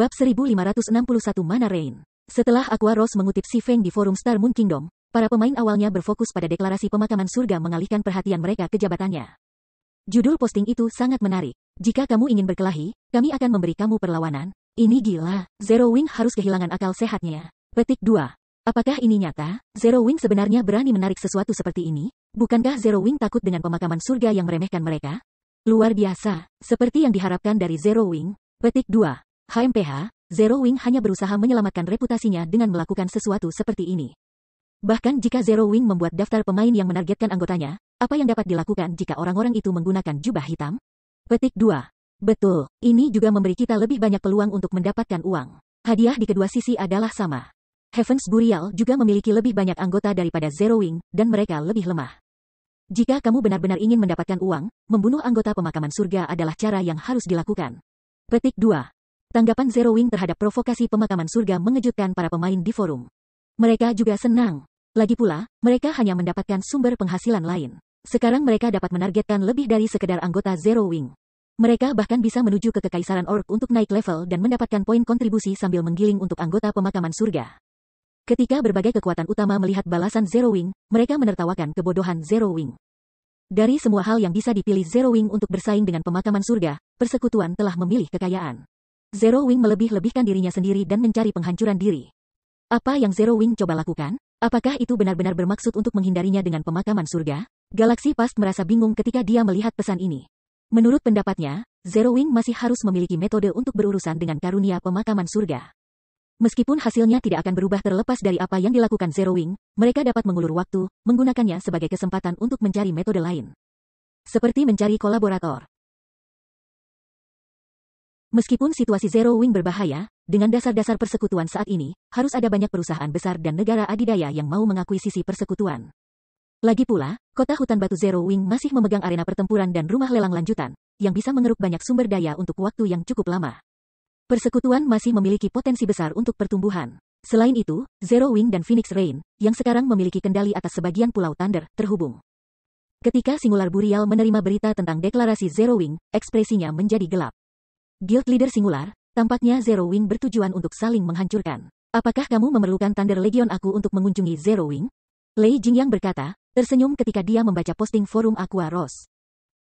Bab 1561 Mana Rain Setelah Aqua Rose mengutip Si Feng di forum Star Moon Kingdom, para pemain awalnya berfokus pada deklarasi pemakaman surga mengalihkan perhatian mereka ke jabatannya. Judul posting itu sangat menarik. Jika kamu ingin berkelahi, kami akan memberi kamu perlawanan. Ini gila, Zero Wing harus kehilangan akal sehatnya. Petik 2. Apakah ini nyata? Zero Wing sebenarnya berani menarik sesuatu seperti ini? Bukankah Zero Wing takut dengan pemakaman surga yang meremehkan mereka? Luar biasa, seperti yang diharapkan dari Zero Wing. Petik 2. HMPH, Zero Wing hanya berusaha menyelamatkan reputasinya dengan melakukan sesuatu seperti ini. Bahkan jika Zero Wing membuat daftar pemain yang menargetkan anggotanya, apa yang dapat dilakukan jika orang-orang itu menggunakan jubah hitam? Petik 2. Betul, ini juga memberi kita lebih banyak peluang untuk mendapatkan uang. Hadiah di kedua sisi adalah sama. Heavens Burial juga memiliki lebih banyak anggota daripada Zero Wing, dan mereka lebih lemah. Jika kamu benar-benar ingin mendapatkan uang, membunuh anggota pemakaman surga adalah cara yang harus dilakukan. Petik 2. Tanggapan Zero Wing terhadap provokasi pemakaman surga mengejutkan para pemain di forum. Mereka juga senang. Lagi pula, mereka hanya mendapatkan sumber penghasilan lain. Sekarang mereka dapat menargetkan lebih dari sekedar anggota Zero Wing. Mereka bahkan bisa menuju ke Kekaisaran Orc untuk naik level dan mendapatkan poin kontribusi sambil menggiling untuk anggota pemakaman surga. Ketika berbagai kekuatan utama melihat balasan Zero Wing, mereka menertawakan kebodohan Zero Wing. Dari semua hal yang bisa dipilih Zero Wing untuk bersaing dengan pemakaman surga, persekutuan telah memilih kekayaan. Zero Wing melebih-lebihkan dirinya sendiri dan mencari penghancuran diri. Apa yang Zero Wing coba lakukan? Apakah itu benar-benar bermaksud untuk menghindarinya dengan pemakaman surga? Galaxy Past merasa bingung ketika dia melihat pesan ini. Menurut pendapatnya, Zero Wing masih harus memiliki metode untuk berurusan dengan karunia pemakaman surga. Meskipun hasilnya tidak akan berubah terlepas dari apa yang dilakukan Zero Wing, mereka dapat mengulur waktu, menggunakannya sebagai kesempatan untuk mencari metode lain. Seperti mencari kolaborator, Meskipun situasi Zero Wing berbahaya, dengan dasar-dasar persekutuan saat ini, harus ada banyak perusahaan besar dan negara adidaya yang mau mengakui sisi persekutuan. Lagi pula, kota hutan batu Zero Wing masih memegang arena pertempuran dan rumah lelang lanjutan, yang bisa mengeruk banyak sumber daya untuk waktu yang cukup lama. Persekutuan masih memiliki potensi besar untuk pertumbuhan. Selain itu, Zero Wing dan Phoenix Rain, yang sekarang memiliki kendali atas sebagian Pulau Thunder, terhubung. Ketika Singular Burial menerima berita tentang deklarasi Zero Wing, ekspresinya menjadi gelap. Guild leader singular, tampaknya Zero Wing bertujuan untuk saling menghancurkan. Apakah kamu memerlukan Thunder Legion aku untuk mengunjungi Zero Wing? Lei Jingyang berkata, tersenyum ketika dia membaca posting forum Aqua Rose.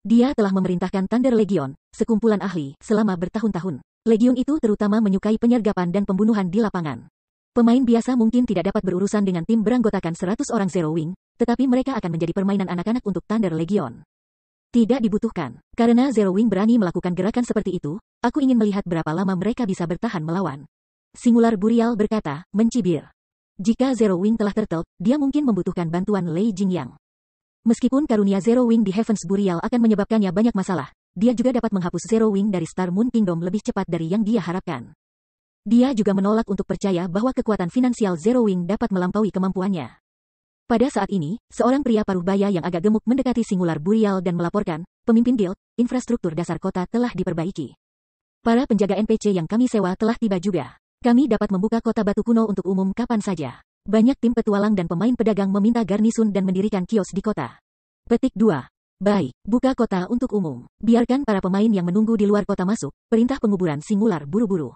Dia telah memerintahkan Thunder Legion, sekumpulan ahli, selama bertahun-tahun. Legion itu terutama menyukai penyergapan dan pembunuhan di lapangan. Pemain biasa mungkin tidak dapat berurusan dengan tim beranggotakan 100 orang Zero Wing, tetapi mereka akan menjadi permainan anak-anak untuk Thunder Legion. Tidak dibutuhkan. Karena Zero Wing berani melakukan gerakan seperti itu, aku ingin melihat berapa lama mereka bisa bertahan melawan. Singular Burial berkata, mencibir. Jika Zero Wing telah tertelp, dia mungkin membutuhkan bantuan Lei Jingyang. Meskipun karunia Zero Wing di Heavens Burial akan menyebabkannya banyak masalah, dia juga dapat menghapus Zero Wing dari Star Moon Kingdom lebih cepat dari yang dia harapkan. Dia juga menolak untuk percaya bahwa kekuatan finansial Zero Wing dapat melampaui kemampuannya. Pada saat ini, seorang pria paruh baya yang agak gemuk mendekati Singular Burial dan melaporkan, pemimpin guild, infrastruktur dasar kota telah diperbaiki. Para penjaga NPC yang kami sewa telah tiba juga. Kami dapat membuka kota batu kuno untuk umum kapan saja. Banyak tim petualang dan pemain pedagang meminta garnisun dan mendirikan kios di kota. Petik 2. Baik, buka kota untuk umum. Biarkan para pemain yang menunggu di luar kota masuk, perintah penguburan Singular buru-buru.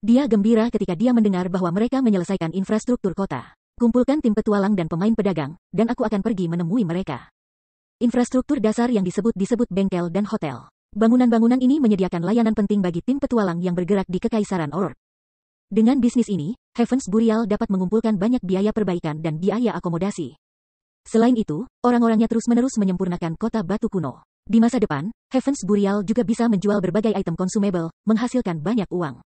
Dia gembira ketika dia mendengar bahwa mereka menyelesaikan infrastruktur kota. Kumpulkan tim petualang dan pemain pedagang, dan aku akan pergi menemui mereka. Infrastruktur dasar yang disebut-disebut bengkel dan hotel. Bangunan-bangunan ini menyediakan layanan penting bagi tim petualang yang bergerak di Kekaisaran Orc. Dengan bisnis ini, Heavens Burial dapat mengumpulkan banyak biaya perbaikan dan biaya akomodasi. Selain itu, orang-orangnya terus-menerus menyempurnakan kota batu kuno. Di masa depan, Heavens Burial juga bisa menjual berbagai item consumable, menghasilkan banyak uang.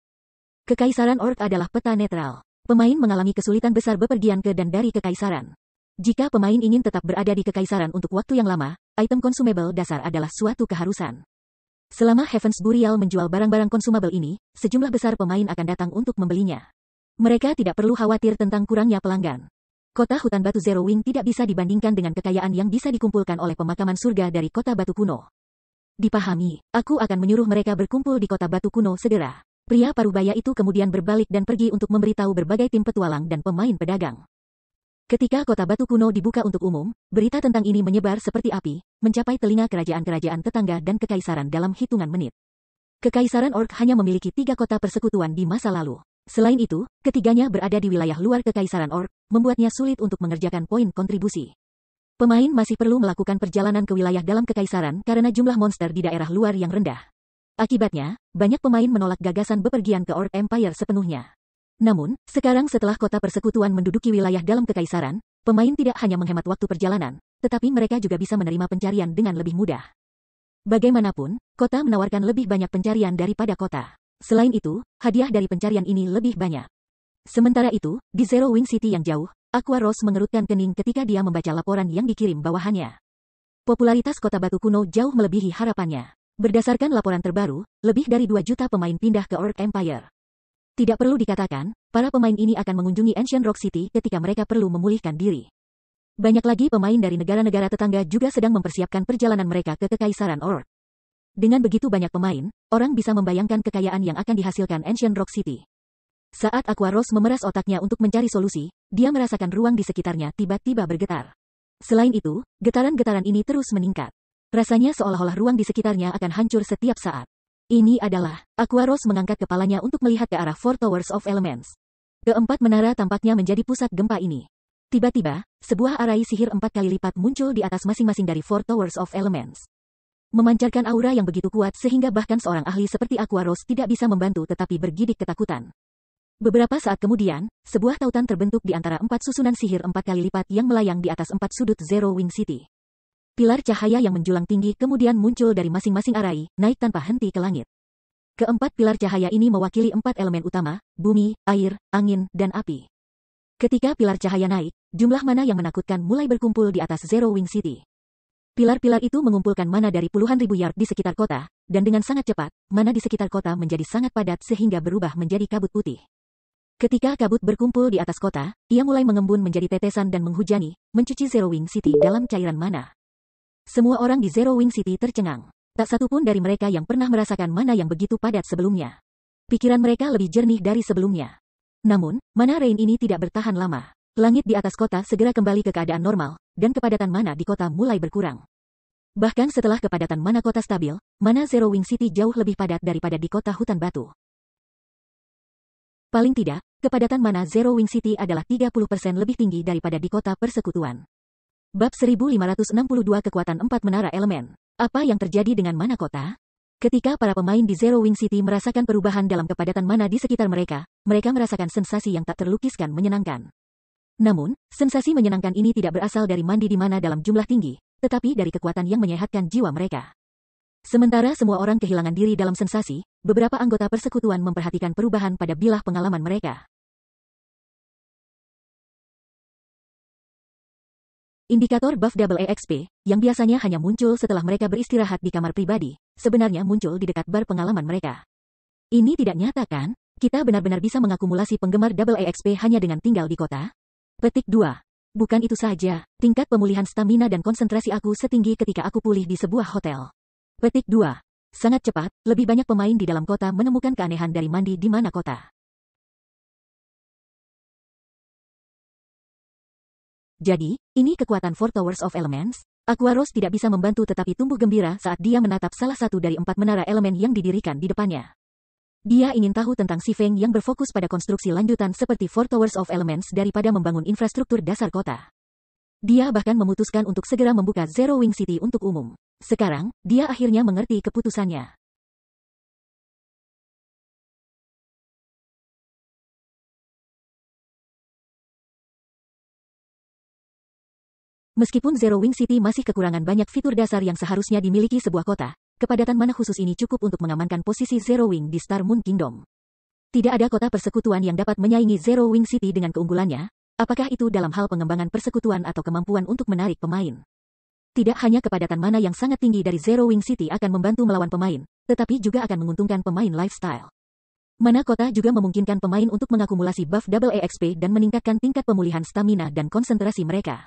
Kekaisaran Orc adalah peta netral. Pemain mengalami kesulitan besar bepergian ke dan dari kekaisaran. Jika pemain ingin tetap berada di kekaisaran untuk waktu yang lama, item consumable dasar adalah suatu keharusan. Selama Heavens Burial menjual barang-barang consumable ini, sejumlah besar pemain akan datang untuk membelinya. Mereka tidak perlu khawatir tentang kurangnya pelanggan. Kota hutan batu Zero Wing tidak bisa dibandingkan dengan kekayaan yang bisa dikumpulkan oleh pemakaman surga dari kota batu kuno. Dipahami, aku akan menyuruh mereka berkumpul di kota batu kuno segera. Pria parubaya itu kemudian berbalik dan pergi untuk memberitahu berbagai tim petualang dan pemain pedagang. Ketika kota batu kuno dibuka untuk umum, berita tentang ini menyebar seperti api, mencapai telinga kerajaan-kerajaan tetangga dan kekaisaran dalam hitungan menit. Kekaisaran Ork hanya memiliki tiga kota persekutuan di masa lalu. Selain itu, ketiganya berada di wilayah luar kekaisaran Ork, membuatnya sulit untuk mengerjakan poin kontribusi. Pemain masih perlu melakukan perjalanan ke wilayah dalam kekaisaran karena jumlah monster di daerah luar yang rendah. Akibatnya, banyak pemain menolak gagasan bepergian ke Orc Empire sepenuhnya. Namun, sekarang setelah kota persekutuan menduduki wilayah dalam kekaisaran, pemain tidak hanya menghemat waktu perjalanan, tetapi mereka juga bisa menerima pencarian dengan lebih mudah. Bagaimanapun, kota menawarkan lebih banyak pencarian daripada kota. Selain itu, hadiah dari pencarian ini lebih banyak. Sementara itu, di Zero Wing City yang jauh, Aqua Rose mengerutkan kening ketika dia membaca laporan yang dikirim bawahannya. Popularitas kota batu kuno jauh melebihi harapannya. Berdasarkan laporan terbaru, lebih dari 2 juta pemain pindah ke Orc Empire. Tidak perlu dikatakan, para pemain ini akan mengunjungi Ancient Rock City ketika mereka perlu memulihkan diri. Banyak lagi pemain dari negara-negara tetangga juga sedang mempersiapkan perjalanan mereka ke Kekaisaran Orc. Dengan begitu banyak pemain, orang bisa membayangkan kekayaan yang akan dihasilkan Ancient Rock City. Saat Aquaros memeras otaknya untuk mencari solusi, dia merasakan ruang di sekitarnya tiba-tiba bergetar. Selain itu, getaran-getaran ini terus meningkat. Rasanya seolah-olah ruang di sekitarnya akan hancur setiap saat. Ini adalah, Aquaros mengangkat kepalanya untuk melihat ke arah Four Towers of Elements. Keempat menara tampaknya menjadi pusat gempa ini. Tiba-tiba, sebuah arai sihir empat kali lipat muncul di atas masing-masing dari Four Towers of Elements. Memancarkan aura yang begitu kuat sehingga bahkan seorang ahli seperti Aquaros tidak bisa membantu tetapi bergidik ketakutan. Beberapa saat kemudian, sebuah tautan terbentuk di antara empat susunan sihir empat kali lipat yang melayang di atas empat sudut Zero Wing City. Pilar cahaya yang menjulang tinggi kemudian muncul dari masing-masing arai, naik tanpa henti ke langit. Keempat pilar cahaya ini mewakili empat elemen utama, bumi, air, angin, dan api. Ketika pilar cahaya naik, jumlah mana yang menakutkan mulai berkumpul di atas Zero Wing City. Pilar-pilar itu mengumpulkan mana dari puluhan ribu yard di sekitar kota, dan dengan sangat cepat, mana di sekitar kota menjadi sangat padat sehingga berubah menjadi kabut putih. Ketika kabut berkumpul di atas kota, ia mulai mengembun menjadi tetesan dan menghujani, mencuci Zero Wing City dalam cairan mana. Semua orang di Zero Wing City tercengang. Tak satu pun dari mereka yang pernah merasakan mana yang begitu padat sebelumnya. Pikiran mereka lebih jernih dari sebelumnya. Namun, mana rain ini tidak bertahan lama. Langit di atas kota segera kembali ke keadaan normal, dan kepadatan mana di kota mulai berkurang. Bahkan setelah kepadatan mana kota stabil, mana Zero Wing City jauh lebih padat daripada di kota hutan batu. Paling tidak, kepadatan mana Zero Wing City adalah 30% lebih tinggi daripada di kota persekutuan. Bab 1562 Kekuatan Empat Menara Elemen Apa yang terjadi dengan mana kota? Ketika para pemain di Zero Wing City merasakan perubahan dalam kepadatan mana di sekitar mereka, mereka merasakan sensasi yang tak terlukiskan menyenangkan. Namun, sensasi menyenangkan ini tidak berasal dari mandi di mana dalam jumlah tinggi, tetapi dari kekuatan yang menyehatkan jiwa mereka. Sementara semua orang kehilangan diri dalam sensasi, beberapa anggota persekutuan memperhatikan perubahan pada bilah pengalaman mereka. Indikator buff double EXP, yang biasanya hanya muncul setelah mereka beristirahat di kamar pribadi, sebenarnya muncul di dekat bar pengalaman mereka. Ini tidak nyata kan? Kita benar-benar bisa mengakumulasi penggemar double EXP hanya dengan tinggal di kota? Petik 2. Bukan itu saja, tingkat pemulihan stamina dan konsentrasi aku setinggi ketika aku pulih di sebuah hotel. Petik 2. Sangat cepat, lebih banyak pemain di dalam kota menemukan keanehan dari mandi di mana kota. Jadi, ini kekuatan Four Towers of Elements? Aquaros tidak bisa membantu tetapi tumbuh gembira saat dia menatap salah satu dari empat menara elemen yang didirikan di depannya. Dia ingin tahu tentang si Feng yang berfokus pada konstruksi lanjutan seperti Four Towers of Elements daripada membangun infrastruktur dasar kota. Dia bahkan memutuskan untuk segera membuka Zero Wing City untuk umum. Sekarang, dia akhirnya mengerti keputusannya. Meskipun Zero Wing City masih kekurangan banyak fitur dasar yang seharusnya dimiliki sebuah kota, kepadatan mana khusus ini cukup untuk mengamankan posisi Zero Wing di Star Moon Kingdom. Tidak ada kota persekutuan yang dapat menyaingi Zero Wing City dengan keunggulannya, apakah itu dalam hal pengembangan persekutuan atau kemampuan untuk menarik pemain. Tidak hanya kepadatan mana yang sangat tinggi dari Zero Wing City akan membantu melawan pemain, tetapi juga akan menguntungkan pemain lifestyle. Mana kota juga memungkinkan pemain untuk mengakumulasi buff double EXP dan meningkatkan tingkat pemulihan stamina dan konsentrasi mereka.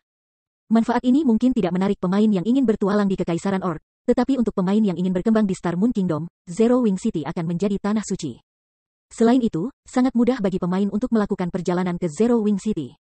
Manfaat ini mungkin tidak menarik pemain yang ingin bertualang di Kekaisaran Orc, tetapi untuk pemain yang ingin berkembang di Star Moon Kingdom, Zero Wing City akan menjadi tanah suci. Selain itu, sangat mudah bagi pemain untuk melakukan perjalanan ke Zero Wing City.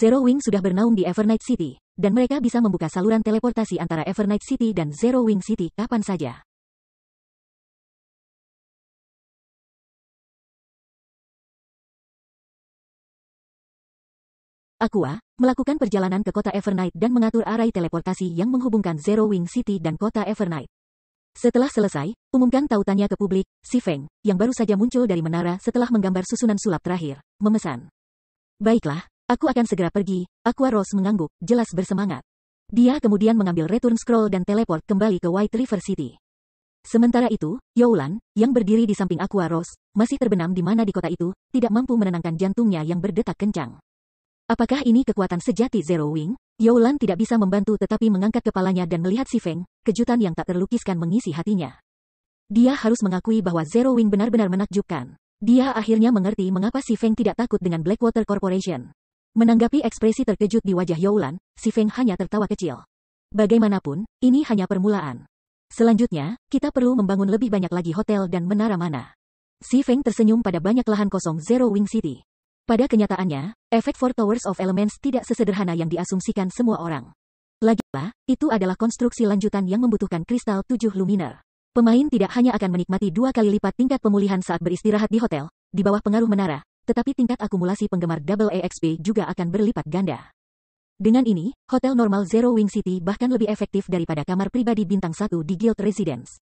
Zero Wing sudah bernaung di Evernight City, dan mereka bisa membuka saluran teleportasi antara Evernight City dan Zero Wing City kapan saja. Aqua, melakukan perjalanan ke kota Evernight dan mengatur arai teleportasi yang menghubungkan Zero Wing City dan kota Evernight. Setelah selesai, umumkan tautannya ke publik, si Feng, yang baru saja muncul dari menara setelah menggambar susunan sulap terakhir, memesan. Baiklah, Aku akan segera pergi, Aqua Rose mengangguk, jelas bersemangat. Dia kemudian mengambil return scroll dan teleport kembali ke White River City. Sementara itu, Yowlan, yang berdiri di samping Aqua Rose, masih terbenam di mana di kota itu, tidak mampu menenangkan jantungnya yang berdetak kencang. Apakah ini kekuatan sejati Zero Wing? Yowlan tidak bisa membantu tetapi mengangkat kepalanya dan melihat si Feng, kejutan yang tak terlukiskan mengisi hatinya. Dia harus mengakui bahwa Zero Wing benar-benar menakjubkan. Dia akhirnya mengerti mengapa si Feng tidak takut dengan Blackwater Corporation. Menanggapi ekspresi terkejut di wajah Yowlan, si Feng hanya tertawa kecil. Bagaimanapun, ini hanya permulaan. Selanjutnya, kita perlu membangun lebih banyak lagi hotel dan menara mana. Si Feng tersenyum pada banyak lahan kosong Zero Wing City. Pada kenyataannya, efek Four Towers of Elements tidak sesederhana yang diasumsikan semua orang. Lagipula, itu adalah konstruksi lanjutan yang membutuhkan kristal tujuh luminer. Pemain tidak hanya akan menikmati dua kali lipat tingkat pemulihan saat beristirahat di hotel, di bawah pengaruh menara, tetapi tingkat akumulasi penggemar Double EXP juga akan berlipat ganda. Dengan ini, hotel normal Zero Wing City bahkan lebih efektif daripada kamar pribadi bintang 1 di Guild Residence.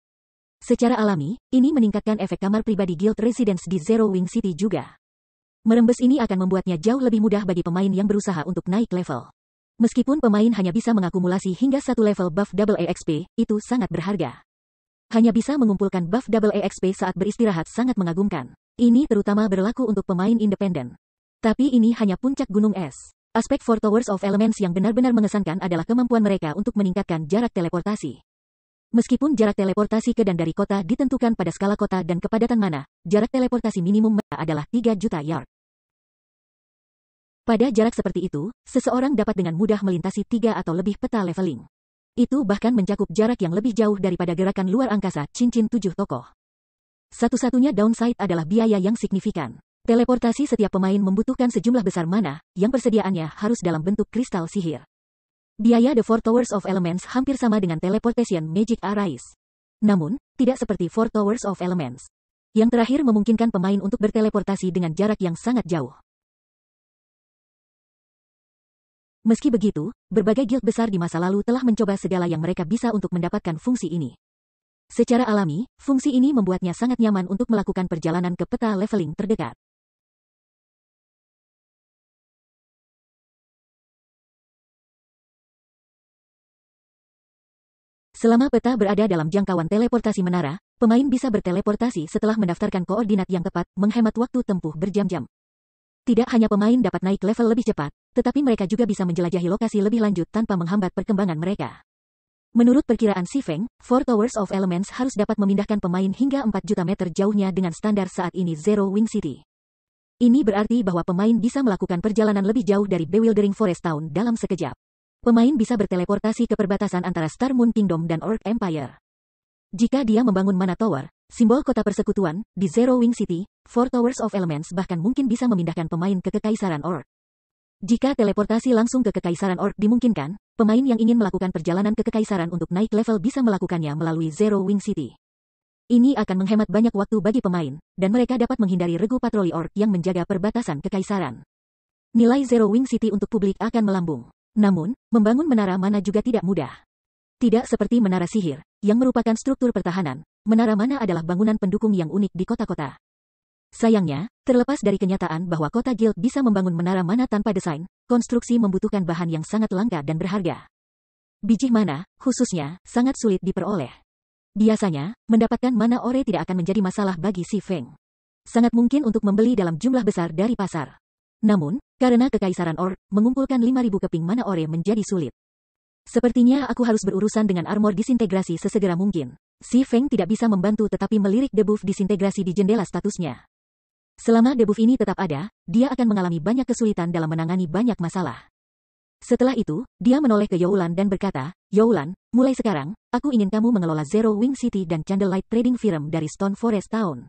Secara alami, ini meningkatkan efek kamar pribadi Guild Residence di Zero Wing City juga. Merembes ini akan membuatnya jauh lebih mudah bagi pemain yang berusaha untuk naik level. Meskipun pemain hanya bisa mengakumulasi hingga satu level buff double EXP, itu sangat berharga hanya bisa mengumpulkan buff double EXP saat beristirahat sangat mengagumkan. Ini terutama berlaku untuk pemain independen. Tapi ini hanya puncak gunung es. Aspek Four Towers of Elements yang benar-benar mengesankan adalah kemampuan mereka untuk meningkatkan jarak teleportasi. Meskipun jarak teleportasi ke dan dari kota ditentukan pada skala kota dan kepadatan mana, jarak teleportasi minimum adalah 3 juta yard. Pada jarak seperti itu, seseorang dapat dengan mudah melintasi tiga atau lebih peta leveling. Itu bahkan mencakup jarak yang lebih jauh daripada gerakan luar angkasa cincin tujuh tokoh. Satu-satunya downside adalah biaya yang signifikan. Teleportasi setiap pemain membutuhkan sejumlah besar mana, yang persediaannya harus dalam bentuk kristal sihir. Biaya The Four Towers of Elements hampir sama dengan Teleportation Magic Arise. Namun, tidak seperti Four Towers of Elements. Yang terakhir memungkinkan pemain untuk berteleportasi dengan jarak yang sangat jauh. Meski begitu, berbagai guild besar di masa lalu telah mencoba segala yang mereka bisa untuk mendapatkan fungsi ini. Secara alami, fungsi ini membuatnya sangat nyaman untuk melakukan perjalanan ke peta leveling terdekat. Selama peta berada dalam jangkauan teleportasi menara, pemain bisa berteleportasi setelah mendaftarkan koordinat yang tepat, menghemat waktu tempuh berjam-jam. Tidak hanya pemain dapat naik level lebih cepat, tetapi mereka juga bisa menjelajahi lokasi lebih lanjut tanpa menghambat perkembangan mereka. Menurut perkiraan Si Feng, Four Towers of Elements harus dapat memindahkan pemain hingga 4 juta meter jauhnya dengan standar saat ini Zero Wing City. Ini berarti bahwa pemain bisa melakukan perjalanan lebih jauh dari Bewildering Forest Town dalam sekejap. Pemain bisa berteleportasi ke perbatasan antara Star Moon Kingdom dan Orc Empire. Jika dia membangun Mana Tower, simbol kota persekutuan, di Zero Wing City, Four Towers of Elements bahkan mungkin bisa memindahkan pemain ke Kekaisaran Orc. Jika teleportasi langsung ke Kekaisaran Orc dimungkinkan, pemain yang ingin melakukan perjalanan ke Kekaisaran untuk naik level bisa melakukannya melalui Zero Wing City. Ini akan menghemat banyak waktu bagi pemain, dan mereka dapat menghindari regu patroli Orc yang menjaga perbatasan Kekaisaran. Nilai Zero Wing City untuk publik akan melambung. Namun, membangun menara mana juga tidak mudah. Tidak seperti menara sihir, yang merupakan struktur pertahanan, Menara Mana adalah bangunan pendukung yang unik di kota-kota. Sayangnya, terlepas dari kenyataan bahwa kota guild bisa membangun menara mana tanpa desain, konstruksi membutuhkan bahan yang sangat langka dan berharga. Biji mana, khususnya, sangat sulit diperoleh. Biasanya, mendapatkan mana ore tidak akan menjadi masalah bagi si Feng. Sangat mungkin untuk membeli dalam jumlah besar dari pasar. Namun, karena kekaisaran Or, mengumpulkan 5.000 keping mana ore menjadi sulit. Sepertinya aku harus berurusan dengan armor disintegrasi sesegera mungkin. Si Feng tidak bisa membantu tetapi melirik debuff disintegrasi di jendela statusnya. Selama debuff ini tetap ada, dia akan mengalami banyak kesulitan dalam menangani banyak masalah. Setelah itu, dia menoleh ke Yowlan dan berkata, Yowlan, mulai sekarang, aku ingin kamu mengelola Zero Wing City dan Candlelight Trading Firm dari Stone Forest Town.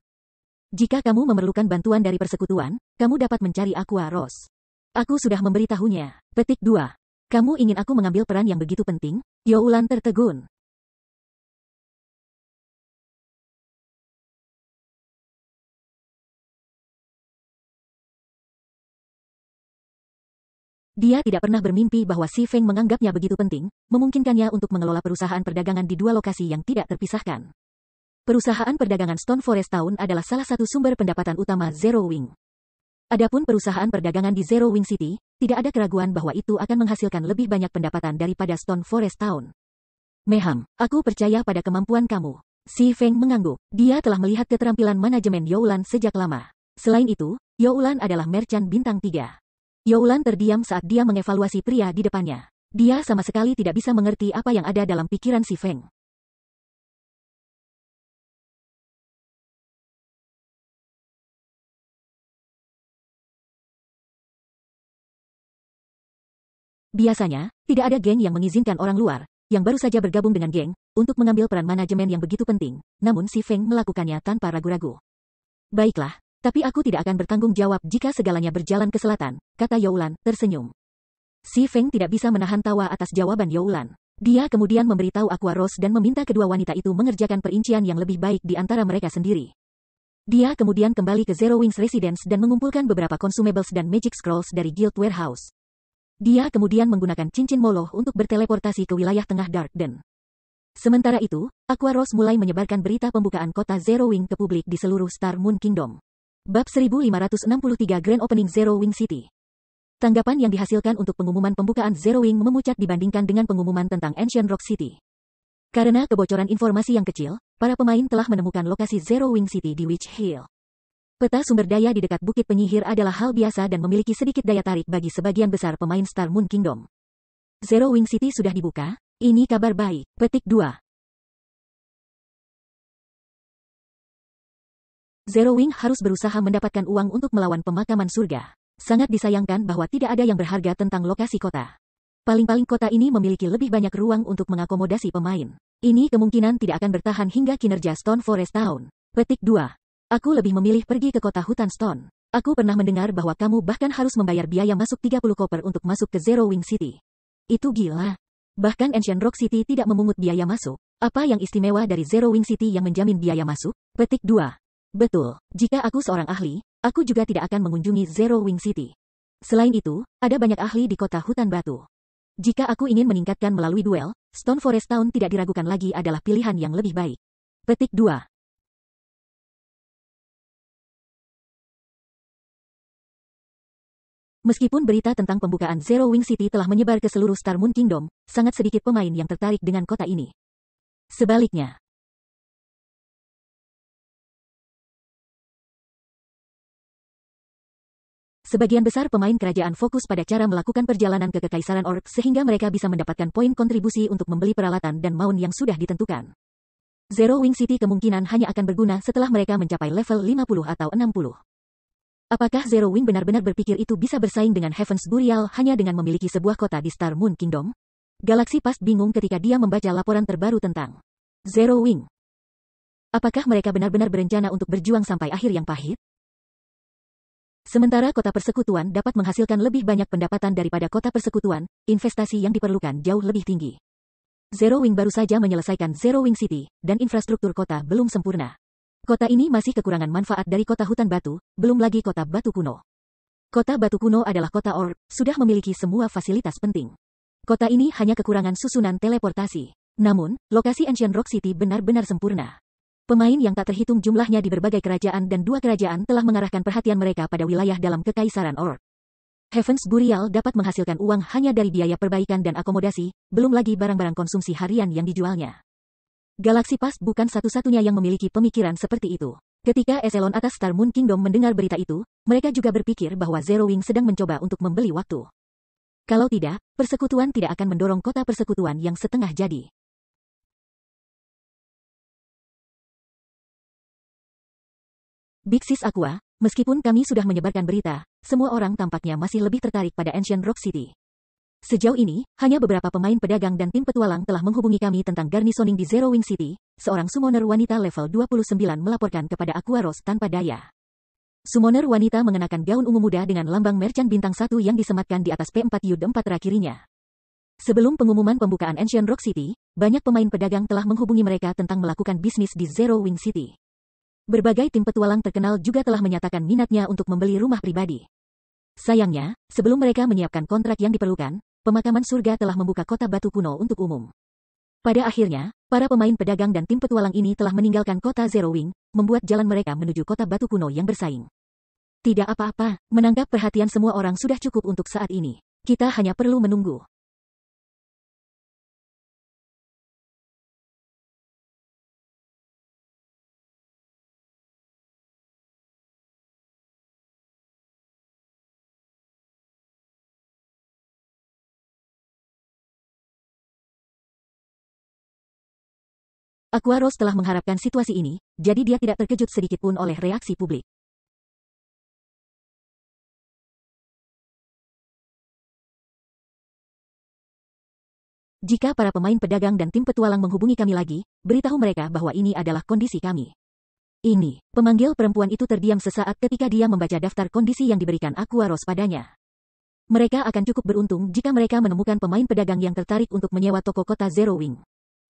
Jika kamu memerlukan bantuan dari persekutuan, kamu dapat mencari Aqua Rose. Aku sudah memberitahunya. Petik 2. Kamu ingin aku mengambil peran yang begitu penting? Yowlan tertegun. Dia tidak pernah bermimpi bahwa Si Feng menganggapnya begitu penting, memungkinkannya untuk mengelola perusahaan perdagangan di dua lokasi yang tidak terpisahkan. Perusahaan perdagangan Stone Forest Town adalah salah satu sumber pendapatan utama Zero Wing. Adapun perusahaan perdagangan di Zero Wing City, tidak ada keraguan bahwa itu akan menghasilkan lebih banyak pendapatan daripada Stone Forest Town. Meham, aku percaya pada kemampuan kamu. Si Feng mengangguk. Dia telah melihat keterampilan manajemen Youlan sejak lama. Selain itu, Youlan adalah merchant bintang 3. Yowlan terdiam saat dia mengevaluasi pria di depannya. Dia sama sekali tidak bisa mengerti apa yang ada dalam pikiran si Feng. Biasanya, tidak ada geng yang mengizinkan orang luar, yang baru saja bergabung dengan geng, untuk mengambil peran manajemen yang begitu penting, namun si Feng melakukannya tanpa ragu-ragu. Baiklah, tapi aku tidak akan bertanggung jawab jika segalanya berjalan ke selatan, kata Yowlan, tersenyum. Si Feng tidak bisa menahan tawa atas jawaban Yowlan. Dia kemudian memberitahu Aqua Rose dan meminta kedua wanita itu mengerjakan perincian yang lebih baik di antara mereka sendiri. Dia kemudian kembali ke Zero Wings Residence dan mengumpulkan beberapa consumables dan magic scrolls dari Guild Warehouse. Dia kemudian menggunakan cincin Moloh untuk berteleportasi ke wilayah tengah Darkden. Sementara itu, Aqua Rose mulai menyebarkan berita pembukaan kota Zero Wing ke publik di seluruh Star Moon Kingdom. Bab 1563 Grand Opening Zero Wing City Tanggapan yang dihasilkan untuk pengumuman pembukaan Zero Wing memucat dibandingkan dengan pengumuman tentang Ancient Rock City. Karena kebocoran informasi yang kecil, para pemain telah menemukan lokasi Zero Wing City di Witch Hill. Peta sumber daya di dekat Bukit Penyihir adalah hal biasa dan memiliki sedikit daya tarik bagi sebagian besar pemain Star Moon Kingdom. Zero Wing City sudah dibuka, ini kabar baik. Petik 2. Zero Wing harus berusaha mendapatkan uang untuk melawan pemakaman surga. Sangat disayangkan bahwa tidak ada yang berharga tentang lokasi kota. Paling-paling kota ini memiliki lebih banyak ruang untuk mengakomodasi pemain. Ini kemungkinan tidak akan bertahan hingga kinerja Stone Forest Town. Petik 2. Aku lebih memilih pergi ke kota hutan Stone. Aku pernah mendengar bahwa kamu bahkan harus membayar biaya masuk 30 koper untuk masuk ke Zero Wing City. Itu gila. Bahkan Ancient Rock City tidak memungut biaya masuk. Apa yang istimewa dari Zero Wing City yang menjamin biaya masuk? Petik 2. Betul, jika aku seorang ahli, aku juga tidak akan mengunjungi Zero Wing City. Selain itu, ada banyak ahli di kota hutan batu. Jika aku ingin meningkatkan melalui duel, Stone Forest Town tidak diragukan lagi adalah pilihan yang lebih baik. Petik 2. Meskipun berita tentang pembukaan Zero Wing City telah menyebar ke seluruh Star Moon Kingdom, sangat sedikit pemain yang tertarik dengan kota ini. Sebaliknya, Sebagian besar pemain kerajaan fokus pada cara melakukan perjalanan ke Kekaisaran Orb sehingga mereka bisa mendapatkan poin kontribusi untuk membeli peralatan dan maun yang sudah ditentukan. Zero Wing City kemungkinan hanya akan berguna setelah mereka mencapai level 50 atau 60. Apakah Zero Wing benar-benar berpikir itu bisa bersaing dengan Heaven's Burial hanya dengan memiliki sebuah kota di Star Moon Kingdom? Galaxy Past bingung ketika dia membaca laporan terbaru tentang Zero Wing. Apakah mereka benar-benar berencana untuk berjuang sampai akhir yang pahit? Sementara kota persekutuan dapat menghasilkan lebih banyak pendapatan daripada kota persekutuan, investasi yang diperlukan jauh lebih tinggi. Zero Wing baru saja menyelesaikan Zero Wing City, dan infrastruktur kota belum sempurna. Kota ini masih kekurangan manfaat dari kota hutan batu, belum lagi kota batu kuno. Kota batu kuno adalah kota or, sudah memiliki semua fasilitas penting. Kota ini hanya kekurangan susunan teleportasi. Namun, lokasi Ancient Rock City benar-benar sempurna. Pemain yang tak terhitung jumlahnya di berbagai kerajaan dan dua kerajaan telah mengarahkan perhatian mereka pada wilayah dalam kekaisaran Orc. Heavens Burial dapat menghasilkan uang hanya dari biaya perbaikan dan akomodasi, belum lagi barang-barang konsumsi harian yang dijualnya. Galaxy Pass bukan satu-satunya yang memiliki pemikiran seperti itu. Ketika Eselon atas Star Moon Kingdom mendengar berita itu, mereka juga berpikir bahwa Zero Wing sedang mencoba untuk membeli waktu. Kalau tidak, persekutuan tidak akan mendorong kota persekutuan yang setengah jadi. Bixis Aqua, meskipun kami sudah menyebarkan berita, semua orang tampaknya masih lebih tertarik pada Ancient Rock City. Sejauh ini, hanya beberapa pemain pedagang dan tim petualang telah menghubungi kami tentang garnisoning di Zero Wing City, seorang summoner wanita level 29 melaporkan kepada Aqua Rose tanpa daya. Summoner wanita mengenakan gaun ungu muda dengan lambang merchant bintang satu yang disematkan di atas P4 U 4 terakhirnya. Sebelum pengumuman pembukaan Ancient Rock City, banyak pemain pedagang telah menghubungi mereka tentang melakukan bisnis di Zero Wing City. Berbagai tim petualang terkenal juga telah menyatakan minatnya untuk membeli rumah pribadi. Sayangnya, sebelum mereka menyiapkan kontrak yang diperlukan, pemakaman surga telah membuka kota batu kuno untuk umum. Pada akhirnya, para pemain pedagang dan tim petualang ini telah meninggalkan kota Zero Wing, membuat jalan mereka menuju kota batu kuno yang bersaing. Tidak apa-apa, menangkap perhatian semua orang sudah cukup untuk saat ini. Kita hanya perlu menunggu. Aquaros telah mengharapkan situasi ini, jadi dia tidak terkejut sedikit pun oleh reaksi publik. Jika para pemain pedagang dan tim petualang menghubungi kami lagi, beritahu mereka bahwa ini adalah kondisi kami. Ini, pemanggil perempuan itu terdiam sesaat ketika dia membaca daftar kondisi yang diberikan Aquaros padanya. Mereka akan cukup beruntung jika mereka menemukan pemain pedagang yang tertarik untuk menyewa toko kota Zero Wing.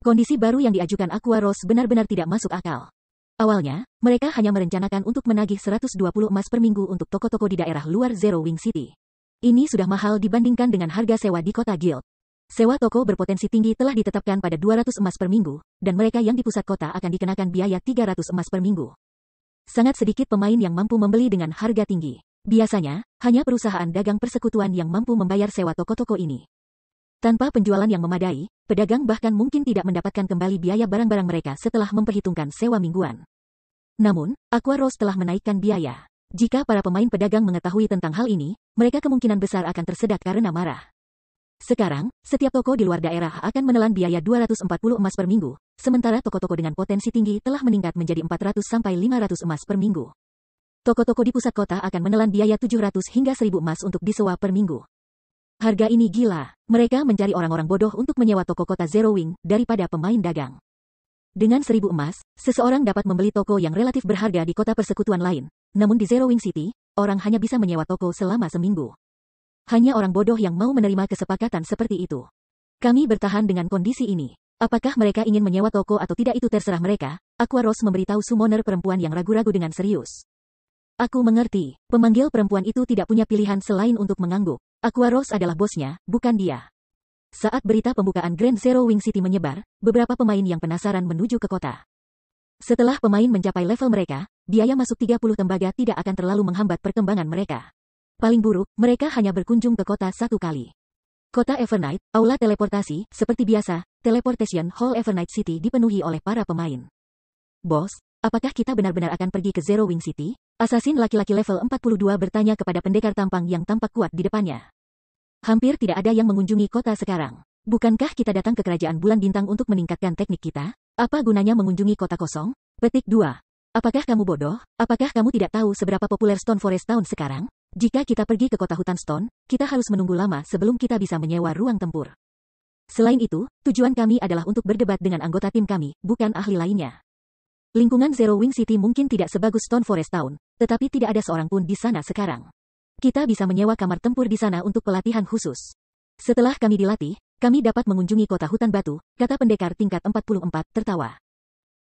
Kondisi baru yang diajukan Aqua Rose benar-benar tidak masuk akal. Awalnya, mereka hanya merencanakan untuk menagih 120 emas per minggu untuk toko-toko di daerah luar Zero Wing City. Ini sudah mahal dibandingkan dengan harga sewa di kota Guild. Sewa toko berpotensi tinggi telah ditetapkan pada 200 emas per minggu, dan mereka yang di pusat kota akan dikenakan biaya 300 emas per minggu. Sangat sedikit pemain yang mampu membeli dengan harga tinggi. Biasanya, hanya perusahaan dagang persekutuan yang mampu membayar sewa toko-toko ini. Tanpa penjualan yang memadai, pedagang bahkan mungkin tidak mendapatkan kembali biaya barang-barang mereka setelah memperhitungkan sewa mingguan. Namun, Aqua Rose telah menaikkan biaya. Jika para pemain pedagang mengetahui tentang hal ini, mereka kemungkinan besar akan tersedak karena marah. Sekarang, setiap toko di luar daerah akan menelan biaya 240 emas per minggu, sementara toko-toko dengan potensi tinggi telah meningkat menjadi 400 sampai 500 emas per minggu. Toko-toko di pusat kota akan menelan biaya 700 hingga 1000 emas untuk disewa per minggu. Harga ini gila. Mereka mencari orang-orang bodoh untuk menyewa toko kota Zero Wing daripada pemain dagang. Dengan seribu emas, seseorang dapat membeli toko yang relatif berharga di kota persekutuan lain. Namun di Zero Wing City, orang hanya bisa menyewa toko selama seminggu. Hanya orang bodoh yang mau menerima kesepakatan seperti itu. Kami bertahan dengan kondisi ini. Apakah mereka ingin menyewa toko atau tidak itu terserah mereka, Aqua Rose memberitahu summoner perempuan yang ragu-ragu dengan serius. Aku mengerti, pemanggil perempuan itu tidak punya pilihan selain untuk mengangguk. Aquaros adalah bosnya, bukan dia. Saat berita pembukaan Grand Zero Wing City menyebar, beberapa pemain yang penasaran menuju ke kota. Setelah pemain mencapai level mereka, biaya masuk 30 tembaga tidak akan terlalu menghambat perkembangan mereka. Paling buruk, mereka hanya berkunjung ke kota satu kali. Kota Evernight, aula teleportasi, seperti biasa, Teleportation Hall Evernight City dipenuhi oleh para pemain. Bos, apakah kita benar-benar akan pergi ke Zero Wing City? Assassin laki-laki level 42 bertanya kepada pendekar tampang yang tampak kuat di depannya. Hampir tidak ada yang mengunjungi kota sekarang. Bukankah kita datang ke kerajaan bulan bintang untuk meningkatkan teknik kita? Apa gunanya mengunjungi kota kosong? Petik 2. Apakah kamu bodoh? Apakah kamu tidak tahu seberapa populer Stone Forest Town sekarang? Jika kita pergi ke kota hutan Stone, kita harus menunggu lama sebelum kita bisa menyewa ruang tempur. Selain itu, tujuan kami adalah untuk berdebat dengan anggota tim kami, bukan ahli lainnya. Lingkungan Zero Wing City mungkin tidak sebagus Stone Forest Town, tetapi tidak ada seorang pun di sana sekarang. Kita bisa menyewa kamar tempur di sana untuk pelatihan khusus. Setelah kami dilatih, kami dapat mengunjungi kota hutan batu, kata pendekar tingkat 44, tertawa.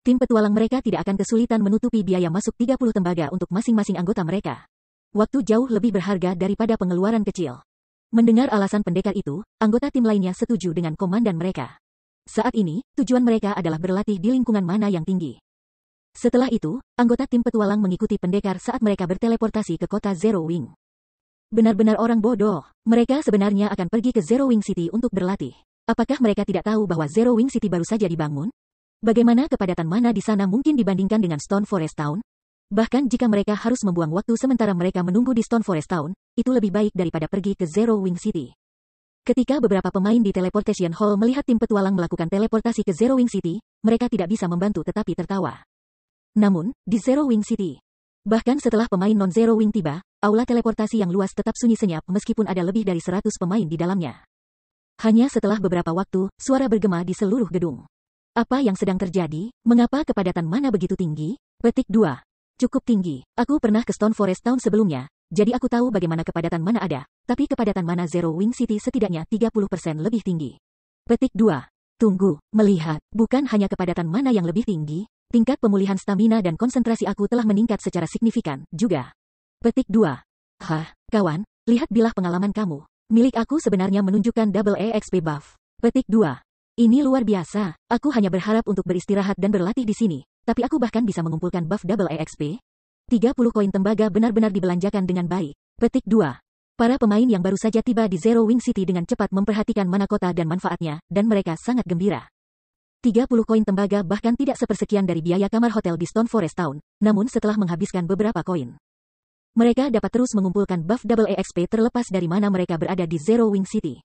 Tim petualang mereka tidak akan kesulitan menutupi biaya masuk 30 tembaga untuk masing-masing anggota mereka. Waktu jauh lebih berharga daripada pengeluaran kecil. Mendengar alasan pendekar itu, anggota tim lainnya setuju dengan komandan mereka. Saat ini, tujuan mereka adalah berlatih di lingkungan mana yang tinggi. Setelah itu, anggota tim petualang mengikuti pendekar saat mereka berteleportasi ke kota Zero Wing. Benar-benar orang bodoh. Mereka sebenarnya akan pergi ke Zero Wing City untuk berlatih. Apakah mereka tidak tahu bahwa Zero Wing City baru saja dibangun? Bagaimana kepadatan mana di sana mungkin dibandingkan dengan Stone Forest Town? Bahkan jika mereka harus membuang waktu sementara mereka menunggu di Stone Forest Town, itu lebih baik daripada pergi ke Zero Wing City. Ketika beberapa pemain di Teleportation Hall melihat tim petualang melakukan teleportasi ke Zero Wing City, mereka tidak bisa membantu tetapi tertawa. Namun, di Zero Wing City, bahkan setelah pemain non-Zero Wing tiba, Aula teleportasi yang luas tetap sunyi senyap meskipun ada lebih dari 100 pemain di dalamnya. Hanya setelah beberapa waktu, suara bergema di seluruh gedung. Apa yang sedang terjadi? Mengapa kepadatan mana begitu tinggi? Petik 2. Cukup tinggi. Aku pernah ke Stone Forest tahun sebelumnya, jadi aku tahu bagaimana kepadatan mana ada, tapi kepadatan mana Zero Wing City setidaknya 30% lebih tinggi. Petik 2. Tunggu, melihat, bukan hanya kepadatan mana yang lebih tinggi, tingkat pemulihan stamina dan konsentrasi aku telah meningkat secara signifikan, juga. Petik 2. Hah, kawan, lihat bilah pengalaman kamu. Milik aku sebenarnya menunjukkan double EXP buff. Petik 2. Ini luar biasa, aku hanya berharap untuk beristirahat dan berlatih di sini, tapi aku bahkan bisa mengumpulkan buff double EXP. 30 koin tembaga benar-benar dibelanjakan dengan baik. Petik 2. Para pemain yang baru saja tiba di Zero Wing City dengan cepat memperhatikan mana kota dan manfaatnya, dan mereka sangat gembira. 30 koin tembaga bahkan tidak sepersekian dari biaya kamar hotel di Stone Forest Town, namun setelah menghabiskan beberapa koin, mereka dapat terus mengumpulkan buff double EXP terlepas dari mana mereka berada di Zero Wing City.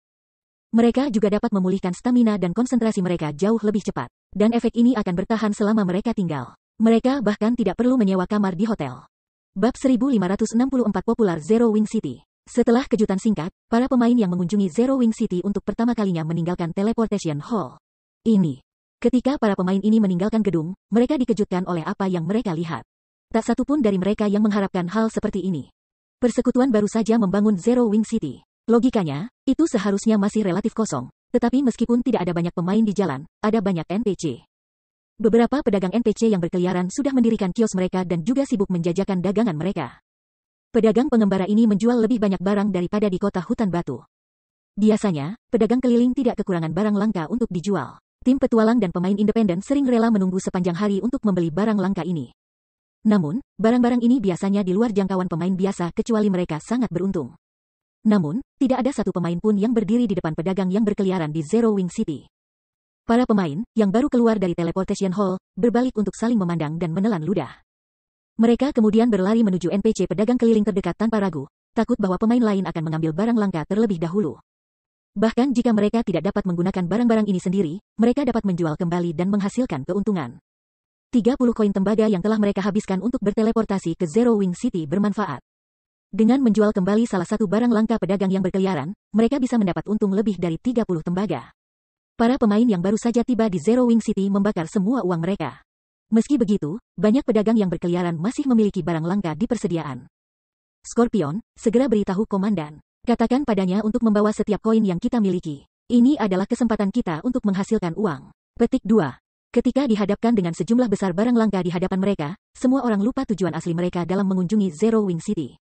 Mereka juga dapat memulihkan stamina dan konsentrasi mereka jauh lebih cepat, dan efek ini akan bertahan selama mereka tinggal. Mereka bahkan tidak perlu menyewa kamar di hotel. Bab 1564 Popular Zero Wing City Setelah kejutan singkat, para pemain yang mengunjungi Zero Wing City untuk pertama kalinya meninggalkan Teleportation Hall. Ini. Ketika para pemain ini meninggalkan gedung, mereka dikejutkan oleh apa yang mereka lihat. Tak satu pun dari mereka yang mengharapkan hal seperti ini. Persekutuan baru saja membangun Zero Wing City. Logikanya, itu seharusnya masih relatif kosong. Tetapi meskipun tidak ada banyak pemain di jalan, ada banyak NPC. Beberapa pedagang NPC yang berkeliaran sudah mendirikan kios mereka dan juga sibuk menjajakan dagangan mereka. Pedagang pengembara ini menjual lebih banyak barang daripada di kota hutan batu. Biasanya, pedagang keliling tidak kekurangan barang langka untuk dijual. Tim petualang dan pemain independen sering rela menunggu sepanjang hari untuk membeli barang langka ini. Namun, barang-barang ini biasanya di luar jangkauan pemain biasa kecuali mereka sangat beruntung. Namun, tidak ada satu pemain pun yang berdiri di depan pedagang yang berkeliaran di Zero Wing City. Para pemain, yang baru keluar dari Teleportation Hall, berbalik untuk saling memandang dan menelan ludah. Mereka kemudian berlari menuju NPC pedagang keliling terdekat tanpa ragu, takut bahwa pemain lain akan mengambil barang langka terlebih dahulu. Bahkan jika mereka tidak dapat menggunakan barang-barang ini sendiri, mereka dapat menjual kembali dan menghasilkan keuntungan. 30 koin tembaga yang telah mereka habiskan untuk berteleportasi ke Zero Wing City bermanfaat. Dengan menjual kembali salah satu barang langka pedagang yang berkeliaran, mereka bisa mendapat untung lebih dari 30 tembaga. Para pemain yang baru saja tiba di Zero Wing City membakar semua uang mereka. Meski begitu, banyak pedagang yang berkeliaran masih memiliki barang langka di persediaan. Scorpion, segera beritahu komandan. Katakan padanya untuk membawa setiap koin yang kita miliki. Ini adalah kesempatan kita untuk menghasilkan uang. Petik 2. Ketika dihadapkan dengan sejumlah besar barang langka di hadapan mereka, semua orang lupa tujuan asli mereka dalam mengunjungi Zero Wing City.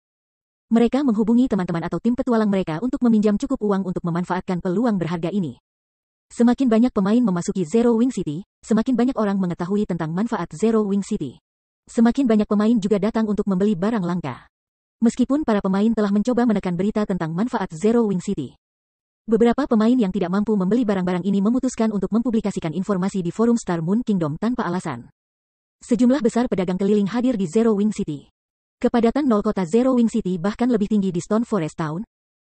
Mereka menghubungi teman-teman atau tim petualang mereka untuk meminjam cukup uang untuk memanfaatkan peluang berharga ini. Semakin banyak pemain memasuki Zero Wing City, semakin banyak orang mengetahui tentang manfaat Zero Wing City. Semakin banyak pemain juga datang untuk membeli barang langka. Meskipun para pemain telah mencoba menekan berita tentang manfaat Zero Wing City, Beberapa pemain yang tidak mampu membeli barang-barang ini memutuskan untuk mempublikasikan informasi di forum Star Moon Kingdom tanpa alasan. Sejumlah besar pedagang keliling hadir di Zero Wing City. Kepadatan nol kota Zero Wing City bahkan lebih tinggi di Stone Forest Town.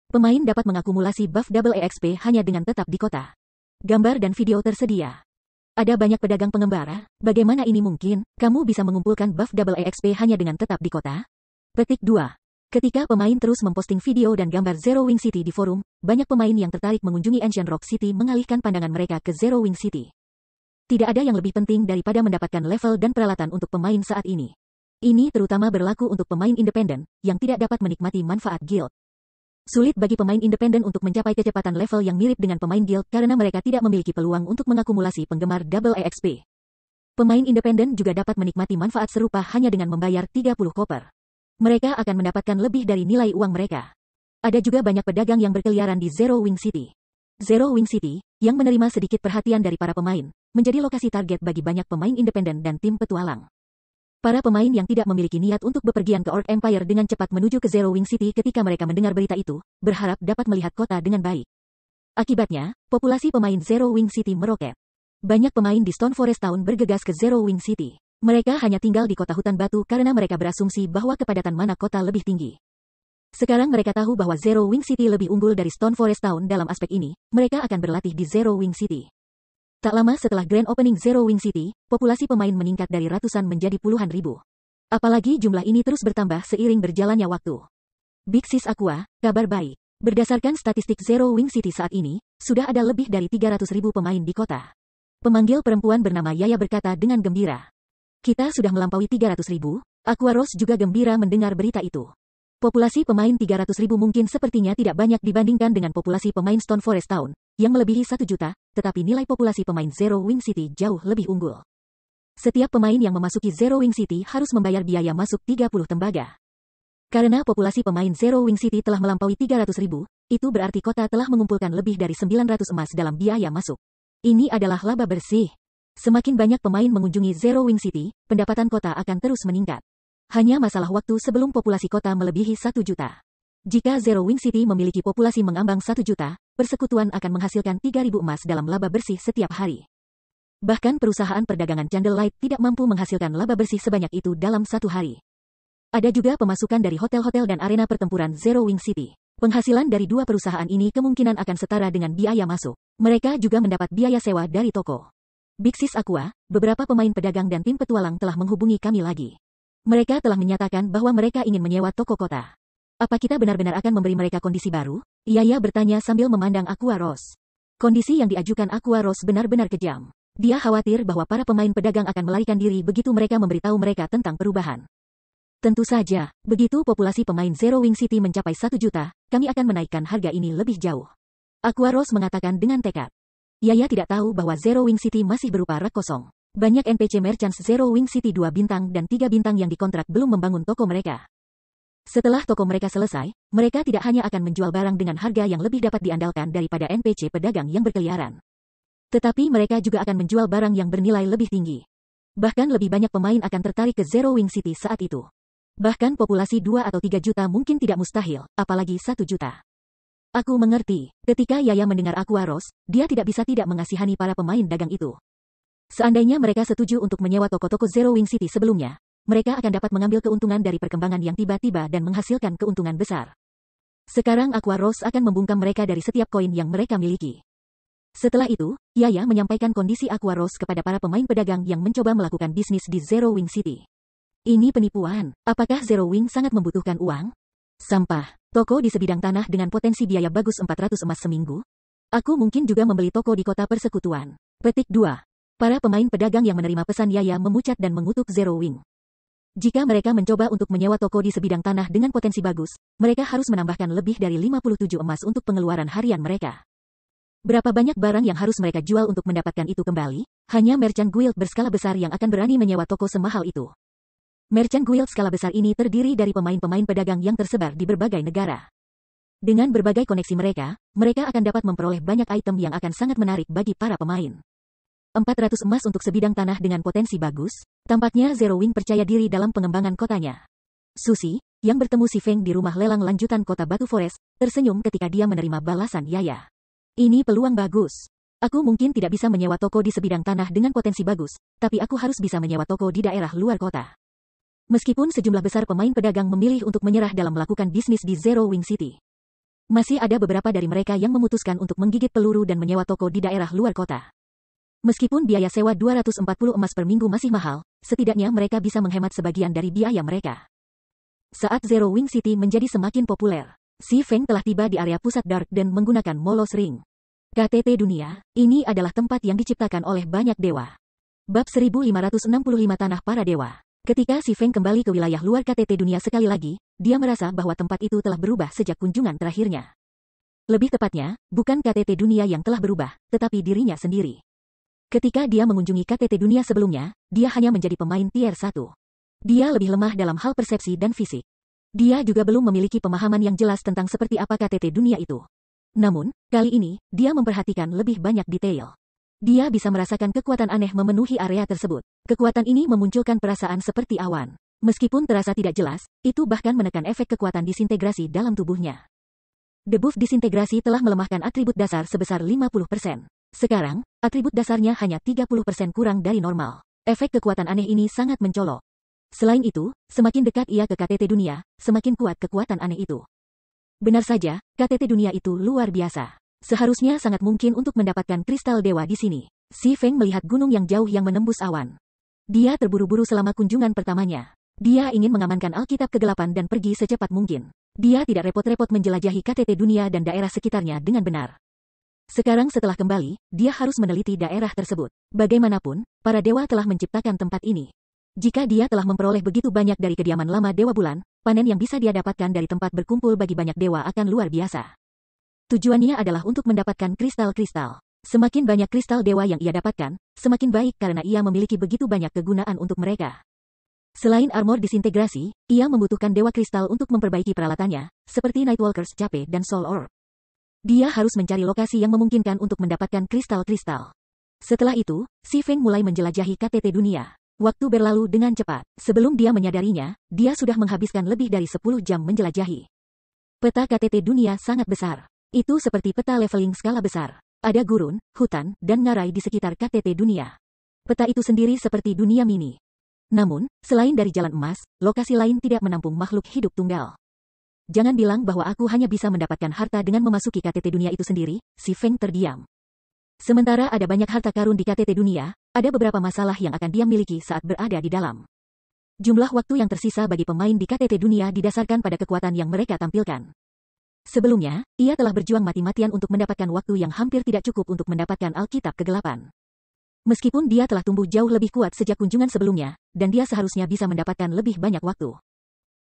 Pemain dapat mengakumulasi buff double EXP hanya dengan tetap di kota. Gambar dan video tersedia. Ada banyak pedagang pengembara, bagaimana ini mungkin, kamu bisa mengumpulkan buff double EXP hanya dengan tetap di kota? Petik 2. Ketika pemain terus memposting video dan gambar Zero Wing City di forum, banyak pemain yang tertarik mengunjungi Ancient Rock City mengalihkan pandangan mereka ke Zero Wing City. Tidak ada yang lebih penting daripada mendapatkan level dan peralatan untuk pemain saat ini. Ini terutama berlaku untuk pemain independen, yang tidak dapat menikmati manfaat guild. Sulit bagi pemain independen untuk mencapai kecepatan level yang mirip dengan pemain guild karena mereka tidak memiliki peluang untuk mengakumulasi penggemar double EXP. Pemain independen juga dapat menikmati manfaat serupa hanya dengan membayar 30 koper mereka akan mendapatkan lebih dari nilai uang mereka. Ada juga banyak pedagang yang berkeliaran di Zero Wing City. Zero Wing City, yang menerima sedikit perhatian dari para pemain, menjadi lokasi target bagi banyak pemain independen dan tim petualang. Para pemain yang tidak memiliki niat untuk bepergian ke Orc Empire dengan cepat menuju ke Zero Wing City ketika mereka mendengar berita itu, berharap dapat melihat kota dengan baik. Akibatnya, populasi pemain Zero Wing City meroket. Banyak pemain di Stone Forest Town bergegas ke Zero Wing City. Mereka hanya tinggal di kota hutan batu karena mereka berasumsi bahwa kepadatan mana kota lebih tinggi. Sekarang mereka tahu bahwa Zero Wing City lebih unggul dari Stone Forest Town dalam aspek ini, mereka akan berlatih di Zero Wing City. Tak lama setelah Grand Opening Zero Wing City, populasi pemain meningkat dari ratusan menjadi puluhan ribu. Apalagi jumlah ini terus bertambah seiring berjalannya waktu. Big Sis Aqua, kabar baik. Berdasarkan statistik Zero Wing City saat ini, sudah ada lebih dari 300 ribu pemain di kota. Pemanggil perempuan bernama Yaya berkata dengan gembira. Kita sudah melampaui 300 ribu, Aquaros juga gembira mendengar berita itu. Populasi pemain 300 ribu mungkin sepertinya tidak banyak dibandingkan dengan populasi pemain Stone Forest Town, yang melebihi 1 juta, tetapi nilai populasi pemain Zero Wing City jauh lebih unggul. Setiap pemain yang memasuki Zero Wing City harus membayar biaya masuk 30 tembaga. Karena populasi pemain Zero Wing City telah melampaui 300 ribu, itu berarti kota telah mengumpulkan lebih dari 900 emas dalam biaya masuk. Ini adalah laba bersih. Semakin banyak pemain mengunjungi Zero Wing City, pendapatan kota akan terus meningkat. Hanya masalah waktu sebelum populasi kota melebihi 1 juta. Jika Zero Wing City memiliki populasi mengambang 1 juta, persekutuan akan menghasilkan 3.000 emas dalam laba bersih setiap hari. Bahkan perusahaan perdagangan Candlelight tidak mampu menghasilkan laba bersih sebanyak itu dalam satu hari. Ada juga pemasukan dari hotel-hotel dan arena pertempuran Zero Wing City. Penghasilan dari dua perusahaan ini kemungkinan akan setara dengan biaya masuk. Mereka juga mendapat biaya sewa dari toko. Bixis Aqua, beberapa pemain pedagang dan tim petualang telah menghubungi kami lagi. Mereka telah menyatakan bahwa mereka ingin menyewa toko kota. Apa kita benar-benar akan memberi mereka kondisi baru? Yaya iya, bertanya sambil memandang Aqua Rose. Kondisi yang diajukan Aqua Rose benar-benar kejam. Dia khawatir bahwa para pemain pedagang akan melarikan diri begitu mereka memberitahu mereka tentang perubahan. Tentu saja, begitu populasi pemain Zero Wing City mencapai 1 juta, kami akan menaikkan harga ini lebih jauh. Aqua Rose mengatakan dengan tekad. Yaya iya, tidak tahu bahwa Zero Wing City masih berupa rak kosong. Banyak NPC Merchants Zero Wing City dua bintang dan tiga bintang yang dikontrak belum membangun toko mereka. Setelah toko mereka selesai, mereka tidak hanya akan menjual barang dengan harga yang lebih dapat diandalkan daripada NPC pedagang yang berkeliaran. Tetapi mereka juga akan menjual barang yang bernilai lebih tinggi. Bahkan lebih banyak pemain akan tertarik ke Zero Wing City saat itu. Bahkan populasi 2 atau 3 juta mungkin tidak mustahil, apalagi 1 juta. Aku mengerti, ketika Yaya mendengar Aquaros, dia tidak bisa tidak mengasihani para pemain dagang itu. Seandainya mereka setuju untuk menyewa toko-toko Zero Wing City sebelumnya, mereka akan dapat mengambil keuntungan dari perkembangan yang tiba-tiba dan menghasilkan keuntungan besar. Sekarang Aquaros akan membungkam mereka dari setiap koin yang mereka miliki. Setelah itu, Yaya menyampaikan kondisi Aquaros kepada para pemain pedagang yang mencoba melakukan bisnis di Zero Wing City. Ini penipuan. Apakah Zero Wing sangat membutuhkan uang? Sampah. Toko di sebidang tanah dengan potensi biaya bagus 400 emas seminggu. Aku mungkin juga membeli toko di kota persekutuan. Petik 2. Para pemain pedagang yang menerima pesan Yaya memucat dan mengutuk Zero Wing. Jika mereka mencoba untuk menyewa toko di sebidang tanah dengan potensi bagus, mereka harus menambahkan lebih dari 57 emas untuk pengeluaran harian mereka. Berapa banyak barang yang harus mereka jual untuk mendapatkan itu kembali? Hanya merchant guild berskala besar yang akan berani menyewa toko semahal itu. Merchant Guild skala besar ini terdiri dari pemain-pemain pedagang yang tersebar di berbagai negara. Dengan berbagai koneksi mereka, mereka akan dapat memperoleh banyak item yang akan sangat menarik bagi para pemain. 400 emas untuk sebidang tanah dengan potensi bagus, tampaknya Zero Wing percaya diri dalam pengembangan kotanya. Susi, yang bertemu si Feng di rumah lelang lanjutan kota Batu Forest, tersenyum ketika dia menerima balasan Yaya. Ini peluang bagus. Aku mungkin tidak bisa menyewa toko di sebidang tanah dengan potensi bagus, tapi aku harus bisa menyewa toko di daerah luar kota. Meskipun sejumlah besar pemain pedagang memilih untuk menyerah dalam melakukan bisnis di Zero Wing City. Masih ada beberapa dari mereka yang memutuskan untuk menggigit peluru dan menyewa toko di daerah luar kota. Meskipun biaya sewa 240 emas per minggu masih mahal, setidaknya mereka bisa menghemat sebagian dari biaya mereka. Saat Zero Wing City menjadi semakin populer, Si Feng telah tiba di area pusat Dark dan menggunakan Molos Ring. KTT Dunia, ini adalah tempat yang diciptakan oleh banyak dewa. Bab 1565 Tanah Para Dewa Ketika Si Feng kembali ke wilayah luar KTT dunia sekali lagi, dia merasa bahwa tempat itu telah berubah sejak kunjungan terakhirnya. Lebih tepatnya, bukan KTT dunia yang telah berubah, tetapi dirinya sendiri. Ketika dia mengunjungi KTT dunia sebelumnya, dia hanya menjadi pemain tier 1. Dia lebih lemah dalam hal persepsi dan fisik. Dia juga belum memiliki pemahaman yang jelas tentang seperti apa KTT dunia itu. Namun, kali ini, dia memperhatikan lebih banyak detail. Dia bisa merasakan kekuatan aneh memenuhi area tersebut. Kekuatan ini memunculkan perasaan seperti awan. Meskipun terasa tidak jelas, itu bahkan menekan efek kekuatan disintegrasi dalam tubuhnya. Debuff disintegrasi telah melemahkan atribut dasar sebesar 50%. Sekarang, atribut dasarnya hanya 30% kurang dari normal. Efek kekuatan aneh ini sangat mencolok. Selain itu, semakin dekat ia ke KTT dunia, semakin kuat kekuatan aneh itu. Benar saja, KTT dunia itu luar biasa. Seharusnya sangat mungkin untuk mendapatkan kristal dewa di sini. Si Feng melihat gunung yang jauh yang menembus awan. Dia terburu-buru selama kunjungan pertamanya. Dia ingin mengamankan Alkitab kegelapan dan pergi secepat mungkin. Dia tidak repot-repot menjelajahi KTT dunia dan daerah sekitarnya dengan benar. Sekarang setelah kembali, dia harus meneliti daerah tersebut. Bagaimanapun, para dewa telah menciptakan tempat ini. Jika dia telah memperoleh begitu banyak dari kediaman lama Dewa Bulan, panen yang bisa dia dapatkan dari tempat berkumpul bagi banyak dewa akan luar biasa. Tujuannya adalah untuk mendapatkan kristal-kristal. Semakin banyak kristal dewa yang ia dapatkan, semakin baik karena ia memiliki begitu banyak kegunaan untuk mereka. Selain armor disintegrasi, ia membutuhkan dewa kristal untuk memperbaiki peralatannya, seperti Nightwalker's Cape dan Soul Orb. Dia harus mencari lokasi yang memungkinkan untuk mendapatkan kristal-kristal. Setelah itu, Si Feng mulai menjelajahi KTT dunia. Waktu berlalu dengan cepat. Sebelum dia menyadarinya, dia sudah menghabiskan lebih dari 10 jam menjelajahi. Peta KTT dunia sangat besar. Itu seperti peta leveling skala besar. Ada gurun, hutan, dan ngarai di sekitar KTT dunia. Peta itu sendiri seperti dunia mini. Namun, selain dari jalan emas, lokasi lain tidak menampung makhluk hidup tunggal. Jangan bilang bahwa aku hanya bisa mendapatkan harta dengan memasuki KTT dunia itu sendiri, si Feng terdiam. Sementara ada banyak harta karun di KTT dunia, ada beberapa masalah yang akan dia miliki saat berada di dalam. Jumlah waktu yang tersisa bagi pemain di KTT dunia didasarkan pada kekuatan yang mereka tampilkan. Sebelumnya, ia telah berjuang mati-matian untuk mendapatkan waktu yang hampir tidak cukup untuk mendapatkan Alkitab kegelapan. Meskipun dia telah tumbuh jauh lebih kuat sejak kunjungan sebelumnya, dan dia seharusnya bisa mendapatkan lebih banyak waktu.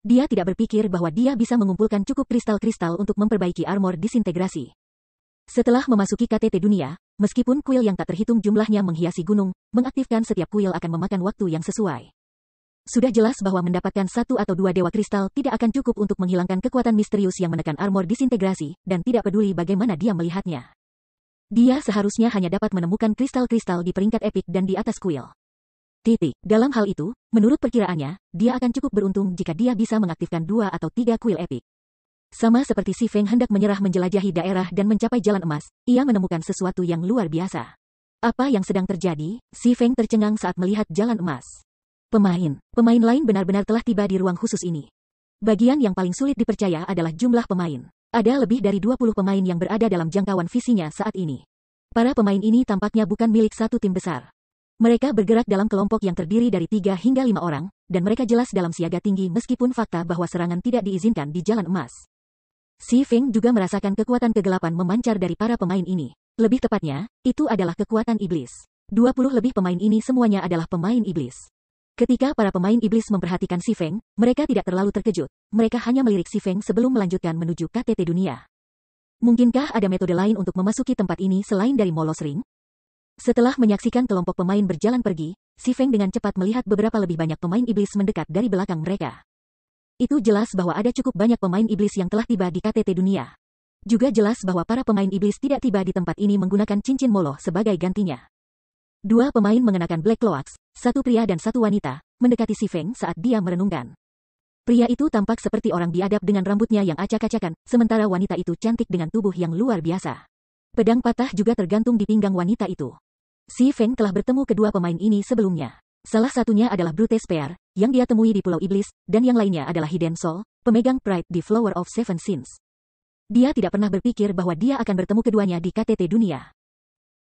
Dia tidak berpikir bahwa dia bisa mengumpulkan cukup kristal-kristal untuk memperbaiki armor disintegrasi. Setelah memasuki KTT dunia, meskipun kuil yang tak terhitung jumlahnya menghiasi gunung, mengaktifkan setiap kuil akan memakan waktu yang sesuai. Sudah jelas bahwa mendapatkan satu atau dua dewa kristal tidak akan cukup untuk menghilangkan kekuatan misterius yang menekan armor disintegrasi, dan tidak peduli bagaimana dia melihatnya. Dia seharusnya hanya dapat menemukan kristal-kristal di peringkat epik dan di atas kuil. Titik. Dalam hal itu, menurut perkiraannya, dia akan cukup beruntung jika dia bisa mengaktifkan dua atau tiga kuil epik. Sama seperti si Feng hendak menyerah menjelajahi daerah dan mencapai jalan emas, ia menemukan sesuatu yang luar biasa. Apa yang sedang terjadi? Si Feng tercengang saat melihat jalan emas. Pemain. Pemain lain benar-benar telah tiba di ruang khusus ini. Bagian yang paling sulit dipercaya adalah jumlah pemain. Ada lebih dari 20 pemain yang berada dalam jangkauan visinya saat ini. Para pemain ini tampaknya bukan milik satu tim besar. Mereka bergerak dalam kelompok yang terdiri dari 3 hingga 5 orang, dan mereka jelas dalam siaga tinggi meskipun fakta bahwa serangan tidak diizinkan di Jalan Emas. Si Feng juga merasakan kekuatan kegelapan memancar dari para pemain ini. Lebih tepatnya, itu adalah kekuatan iblis. 20 lebih pemain ini semuanya adalah pemain iblis. Ketika para pemain iblis memperhatikan Si Feng, mereka tidak terlalu terkejut. Mereka hanya melirik Si Feng sebelum melanjutkan menuju KTT dunia. Mungkinkah ada metode lain untuk memasuki tempat ini selain dari Molos Ring? Setelah menyaksikan kelompok pemain berjalan pergi, Si Feng dengan cepat melihat beberapa lebih banyak pemain iblis mendekat dari belakang mereka. Itu jelas bahwa ada cukup banyak pemain iblis yang telah tiba di KTT dunia. Juga jelas bahwa para pemain iblis tidak tiba di tempat ini menggunakan cincin moloh sebagai gantinya. Dua pemain mengenakan black cloaks, satu pria dan satu wanita, mendekati si Feng saat dia merenungkan. Pria itu tampak seperti orang biadab dengan rambutnya yang acak-acakan, sementara wanita itu cantik dengan tubuh yang luar biasa. Pedang patah juga tergantung di pinggang wanita itu. Si Feng telah bertemu kedua pemain ini sebelumnya. Salah satunya adalah Brute Spear, yang dia temui di Pulau Iblis, dan yang lainnya adalah Hidden Soul, pemegang Pride di Flower of Seven Sins. Dia tidak pernah berpikir bahwa dia akan bertemu keduanya di KTT Dunia.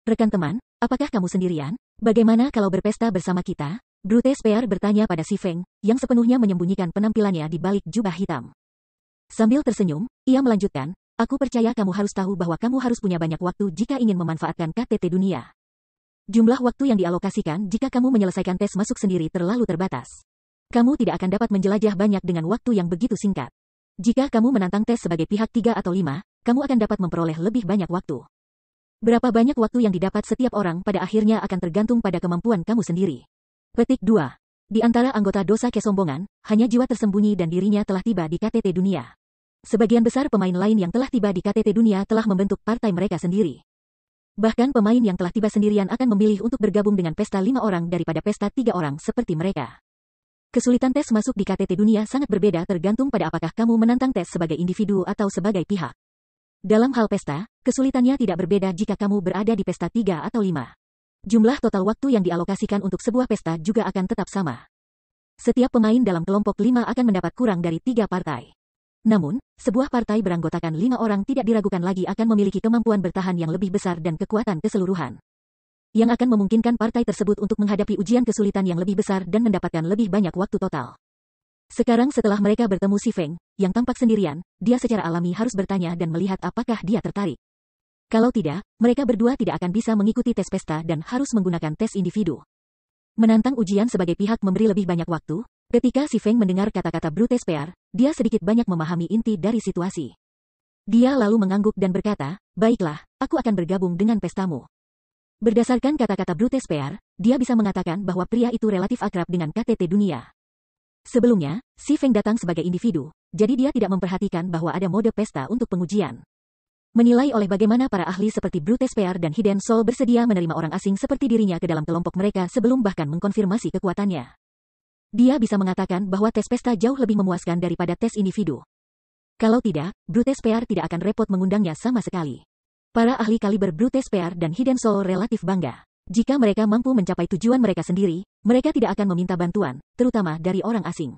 Rekan teman, Apakah kamu sendirian? Bagaimana kalau berpesta bersama kita? Brute Spear bertanya pada Si Feng, yang sepenuhnya menyembunyikan penampilannya di balik jubah hitam. Sambil tersenyum, ia melanjutkan, Aku percaya kamu harus tahu bahwa kamu harus punya banyak waktu jika ingin memanfaatkan KTT dunia. Jumlah waktu yang dialokasikan jika kamu menyelesaikan tes masuk sendiri terlalu terbatas. Kamu tidak akan dapat menjelajah banyak dengan waktu yang begitu singkat. Jika kamu menantang tes sebagai pihak tiga atau lima, kamu akan dapat memperoleh lebih banyak waktu. Berapa banyak waktu yang didapat setiap orang pada akhirnya akan tergantung pada kemampuan kamu sendiri. Petik 2. Di antara anggota dosa kesombongan, hanya jiwa tersembunyi dan dirinya telah tiba di KTT dunia. Sebagian besar pemain lain yang telah tiba di KTT dunia telah membentuk partai mereka sendiri. Bahkan pemain yang telah tiba sendirian akan memilih untuk bergabung dengan pesta lima orang daripada pesta tiga orang seperti mereka. Kesulitan tes masuk di KTT dunia sangat berbeda tergantung pada apakah kamu menantang tes sebagai individu atau sebagai pihak. Dalam hal pesta, kesulitannya tidak berbeda jika kamu berada di pesta 3 atau 5. Jumlah total waktu yang dialokasikan untuk sebuah pesta juga akan tetap sama. Setiap pemain dalam kelompok 5 akan mendapat kurang dari 3 partai. Namun, sebuah partai beranggotakan lima orang tidak diragukan lagi akan memiliki kemampuan bertahan yang lebih besar dan kekuatan keseluruhan. Yang akan memungkinkan partai tersebut untuk menghadapi ujian kesulitan yang lebih besar dan mendapatkan lebih banyak waktu total. Sekarang setelah mereka bertemu si Feng, yang tampak sendirian, dia secara alami harus bertanya dan melihat apakah dia tertarik. Kalau tidak, mereka berdua tidak akan bisa mengikuti tes pesta dan harus menggunakan tes individu. Menantang ujian sebagai pihak memberi lebih banyak waktu, ketika si Feng mendengar kata-kata Brutus Spear, dia sedikit banyak memahami inti dari situasi. Dia lalu mengangguk dan berkata, baiklah, aku akan bergabung dengan pestamu. Berdasarkan kata-kata Brutus Spear, dia bisa mengatakan bahwa pria itu relatif akrab dengan KTT dunia. Sebelumnya, Si Feng datang sebagai individu, jadi dia tidak memperhatikan bahwa ada mode pesta untuk pengujian. Menilai oleh bagaimana para ahli seperti Brutus Spear dan Hidden Soul bersedia menerima orang asing seperti dirinya ke dalam kelompok mereka sebelum bahkan mengkonfirmasi kekuatannya. Dia bisa mengatakan bahwa tes pesta jauh lebih memuaskan daripada tes individu. Kalau tidak, Brutus Spear tidak akan repot mengundangnya sama sekali. Para ahli kaliber Brutus Spear dan Hidden Soul relatif bangga. Jika mereka mampu mencapai tujuan mereka sendiri, mereka tidak akan meminta bantuan, terutama dari orang asing.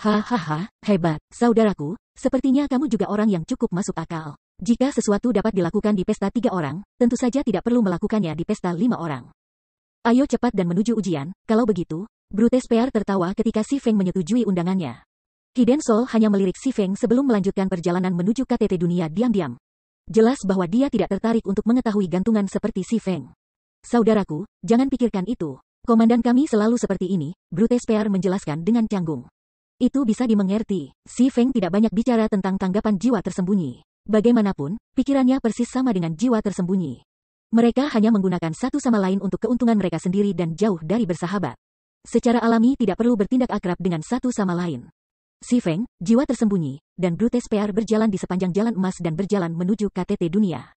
Hahaha, hebat, saudaraku, sepertinya kamu juga orang yang cukup masuk akal. Jika sesuatu dapat dilakukan di pesta tiga orang, tentu saja tidak perlu melakukannya di pesta lima orang. Ayo cepat dan menuju ujian, kalau begitu, Brutus Pear tertawa ketika Si Feng menyetujui undangannya. Hiden Sol hanya melirik Si Feng sebelum melanjutkan perjalanan menuju KTT dunia diam-diam. Jelas bahwa dia tidak tertarik untuk mengetahui gantungan seperti Si Feng. Saudaraku, jangan pikirkan itu. Komandan kami selalu seperti ini, Brutus P.R menjelaskan dengan canggung. Itu bisa dimengerti. Si Feng tidak banyak bicara tentang tanggapan jiwa tersembunyi. Bagaimanapun, pikirannya persis sama dengan jiwa tersembunyi. Mereka hanya menggunakan satu sama lain untuk keuntungan mereka sendiri dan jauh dari bersahabat. Secara alami tidak perlu bertindak akrab dengan satu sama lain. Si Feng, jiwa tersembunyi, dan Brutus P.R berjalan di sepanjang jalan emas dan berjalan menuju KTT dunia.